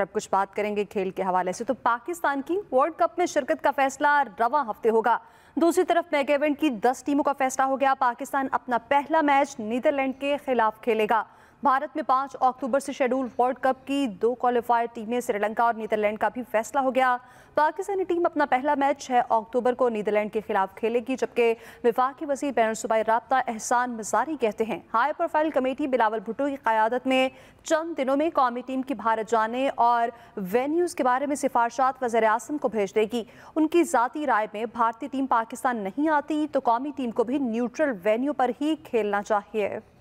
अब कुछ बात करेंगे खेल के हवाले से तो पाकिस्तान की वर्ल्ड कप में शिरकत का फैसला रवा हफ्ते होगा दूसरी तरफ मेगा इवेंट की 10 टीमों का फैसला हो गया पाकिस्तान अपना पहला मैच नीदरलैंड के खिलाफ खेलेगा भारत में पाँच अक्टूबर से शेड्यूल वर्ल्ड कप की दो क्वालिफायर टीमें श्रीलंका और नीदरलैंड का भी फैसला हो गया पाकिस्तानी टीम अपना पहला मैच छः अक्टूबर को नीदरलैंड के खिलाफ खेलेगी जबकि विफाक वजी बैनसूबाई बैन सूबाई रबता एहसान मजारी कहते हैं high profile committee Bilawal Bhutto की क्यादत में चंद दिनों में कौमी टीम की भारत जाने और वेन्यूज़ के बारे में सिफारशात वजर अजम को भेज देगी उनकी ज़ाती राय में भारतीय टीम पाकिस्तान नहीं आती तो कौमी टीम को भी न्यूट्रल वेन्यू पर ही खेलना चाहिए